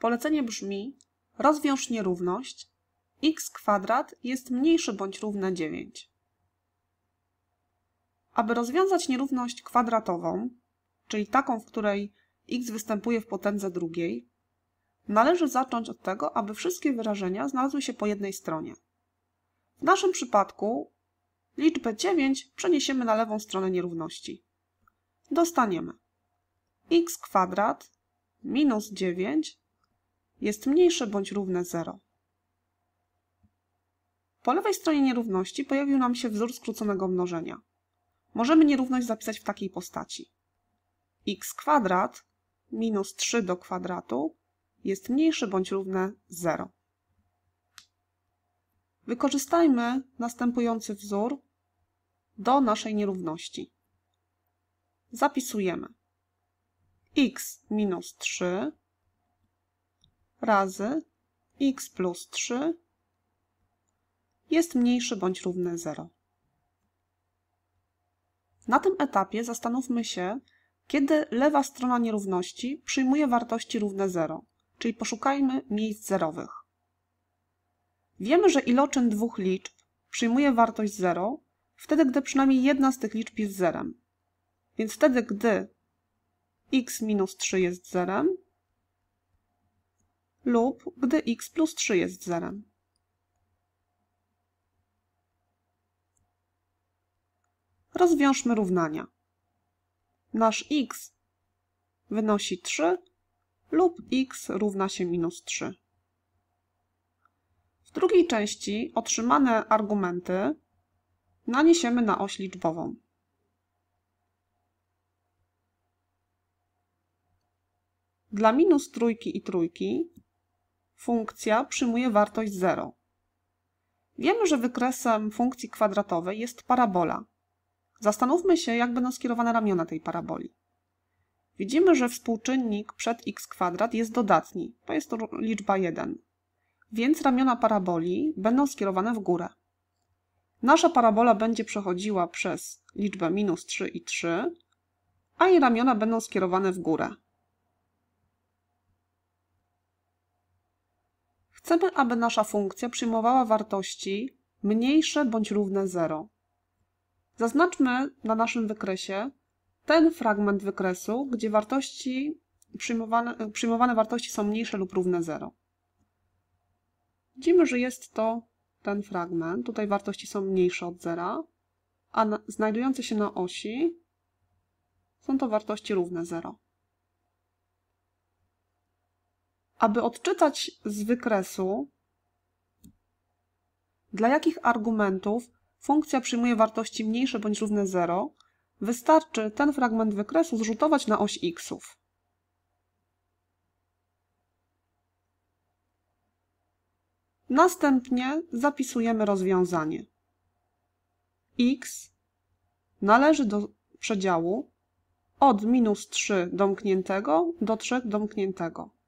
Polecenie brzmi: rozwiąż nierówność x kwadrat jest mniejszy bądź równy 9. Aby rozwiązać nierówność kwadratową, czyli taką, w której x występuje w potędze drugiej, należy zacząć od tego, aby wszystkie wyrażenia znalazły się po jednej stronie. W naszym przypadku liczbę 9 przeniesiemy na lewą stronę nierówności. Dostaniemy x kwadrat minus 9 jest mniejsze bądź równe 0. Po lewej stronie nierówności pojawił nam się wzór skróconego mnożenia. Możemy nierówność zapisać w takiej postaci. x kwadrat minus 3 do kwadratu jest mniejsze bądź równe 0. Wykorzystajmy następujący wzór do naszej nierówności. Zapisujemy x minus 3 razy x plus 3 jest mniejszy bądź równy 0. Na tym etapie zastanówmy się, kiedy lewa strona nierówności przyjmuje wartości równe 0, czyli poszukajmy miejsc zerowych. Wiemy, że iloczyn dwóch liczb przyjmuje wartość 0 wtedy, gdy przynajmniej jedna z tych liczb jest zerem. Więc wtedy, gdy x minus 3 jest zerem, lub gdy x plus 3 jest zerem. Rozwiążmy równania. Nasz x wynosi 3 lub x równa się minus 3. W drugiej części otrzymane argumenty naniesiemy na oś liczbową. Dla minus trójki i trójki funkcja przyjmuje wartość 0. Wiemy, że wykresem funkcji kwadratowej jest parabola. Zastanówmy się, jak będą skierowane ramiona tej paraboli. Widzimy, że współczynnik przed x kwadrat jest dodatni, to jest to liczba 1, więc ramiona paraboli będą skierowane w górę. Nasza parabola będzie przechodziła przez liczbę minus 3 i 3, a jej ramiona będą skierowane w górę. Chcemy, aby nasza funkcja przyjmowała wartości mniejsze bądź równe 0. Zaznaczmy na naszym wykresie ten fragment wykresu, gdzie wartości przyjmowane, przyjmowane wartości są mniejsze lub równe 0. Widzimy, że jest to ten fragment. Tutaj wartości są mniejsze od 0, a znajdujące się na osi są to wartości równe 0. aby odczytać z wykresu, dla jakich argumentów funkcja przyjmuje wartości mniejsze bądź równe 0, wystarczy ten fragment wykresu zrzutować na oś xów. Następnie zapisujemy rozwiązanie. x należy do przedziału od minus 3 domkniętego do 3 domkniętego.